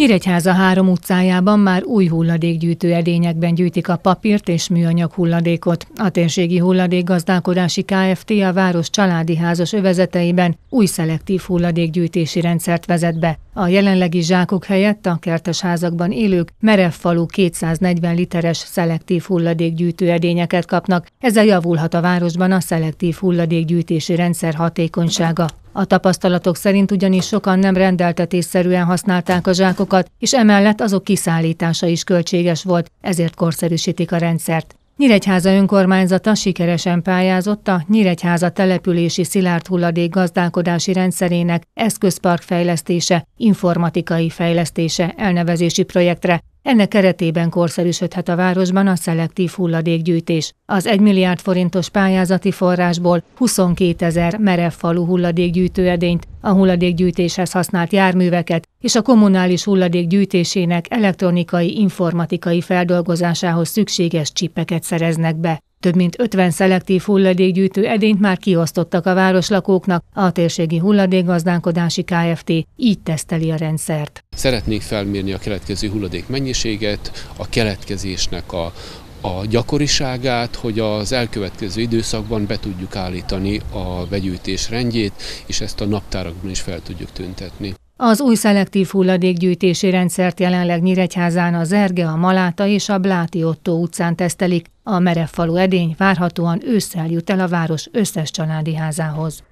Nyíregyháza három utcájában már új hulladékgyűjtő edényekben gyűjtik a papírt és műanyag hulladékot. A térségi hulladékgazdálkodási Kft. a város családi házas övezeteiben új szelektív hulladékgyűjtési rendszert vezet be. A jelenlegi zsákok helyett a kertes házakban élők merev falu 240 literes szelektív hulladékgyűjtő edényeket kapnak. Ezzel javulhat a városban a szelektív hulladékgyűjtési rendszer hatékonysága. A tapasztalatok szerint ugyanis sokan nem rendeltetésszerűen használták a zsákokat, és emellett azok kiszállítása is költséges volt, ezért korszerűsítik a rendszert. Nyíregyháza önkormányzata sikeresen pályázott a Nyíregyháza települési szilárd hulladék gazdálkodási rendszerének eszközpark fejlesztése, informatikai fejlesztése elnevezési projektre, ennek keretében korszerűsödhet a városban a szelektív hulladékgyűjtés. Az 1 milliárd forintos pályázati forrásból 22 ezer merevfalu hulladékgyűjtőedényt a hulladékgyűjtéshez használt járműveket és a kommunális hulladék gyűjtésének elektronikai informatikai feldolgozásához szükséges csipeket szereznek be. Több mint 50 szelektív hulladékgyűjtő edényt már kiosztottak a városlakóknak, a térségi hulladékgazdálkodási Kft. így teszteli a rendszert. Szeretnék felmérni a keletkező hulladék mennyiséget, a keletkezésnek a, a gyakoriságát, hogy az elkövetkező időszakban be tudjuk állítani a vegyűjtés rendjét, és ezt a naptárakban is fel tudjuk tüntetni. Az új szelektív hulladékgyűjtési rendszert jelenleg Nyíregyházán az Erge, a Maláta és a Bláti Otto utcán tesztelik. A merevfalu edény várhatóan ősszel jut el a város összes családi házához.